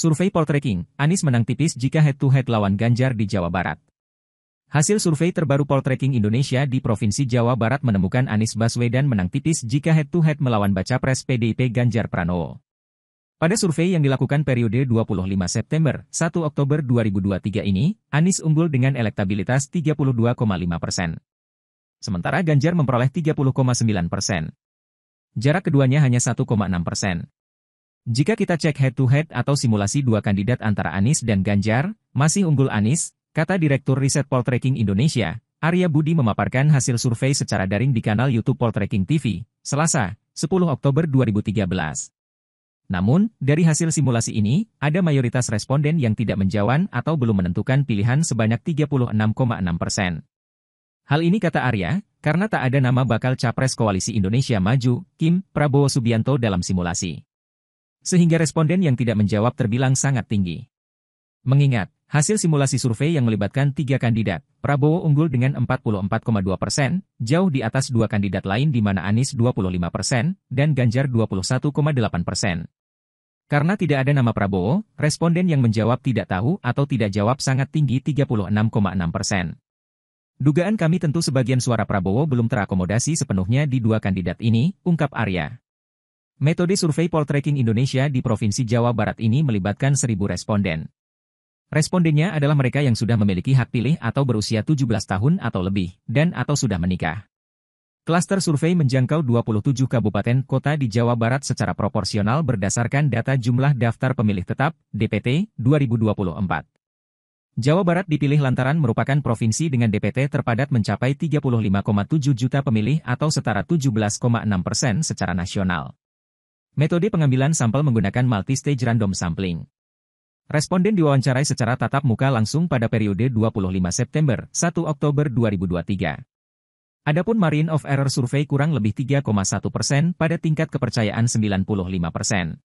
Survei Poltreking, Anies menang tipis jika head-to-head -head lawan Ganjar di Jawa Barat. Hasil survei terbaru Poltreking Indonesia di Provinsi Jawa Barat menemukan Anies Baswedan menang tipis jika head-to-head -head melawan baca pres PDIP Ganjar Pranowo. Pada survei yang dilakukan periode 25 September 1 Oktober 2023 ini, Anies unggul dengan elektabilitas 32,5 persen. Sementara Ganjar memperoleh 30,9 persen. Jarak keduanya hanya 1,6 persen. Jika kita cek head-to-head -head atau simulasi dua kandidat antara Anies dan Ganjar, masih unggul Anies, kata Direktur Riset Poltreking Indonesia, Arya Budi memaparkan hasil survei secara daring di kanal YouTube Poltreking TV, Selasa, 10 Oktober 2013. Namun, dari hasil simulasi ini, ada mayoritas responden yang tidak menjawan atau belum menentukan pilihan sebanyak 36,6 persen. Hal ini kata Arya, karena tak ada nama bakal capres Koalisi Indonesia Maju, Kim Prabowo Subianto dalam simulasi. Sehingga responden yang tidak menjawab terbilang sangat tinggi. Mengingat, hasil simulasi survei yang melibatkan tiga kandidat, Prabowo unggul dengan 44,2 persen, jauh di atas dua kandidat lain di mana Anies 25 persen, dan Ganjar 21,8 persen. Karena tidak ada nama Prabowo, responden yang menjawab tidak tahu atau tidak jawab sangat tinggi 36,6 persen. Dugaan kami tentu sebagian suara Prabowo belum terakomodasi sepenuhnya di dua kandidat ini, ungkap Arya. Metode survei poltreking Indonesia di Provinsi Jawa Barat ini melibatkan 1.000 responden. Respondennya adalah mereka yang sudah memiliki hak pilih atau berusia 17 tahun atau lebih, dan atau sudah menikah. Klaster survei menjangkau 27 kabupaten kota di Jawa Barat secara proporsional berdasarkan data jumlah daftar pemilih tetap, DPT, 2024. Jawa Barat dipilih lantaran merupakan provinsi dengan DPT terpadat mencapai 35,7 juta pemilih atau setara 17,6 persen secara nasional. Metode pengambilan sampel menggunakan multi-stage random sampling. Responden diwawancarai secara tatap muka langsung pada periode 25 September 1 Oktober 2023. Adapun margin of error survei kurang lebih 3,1 persen pada tingkat kepercayaan 95 persen.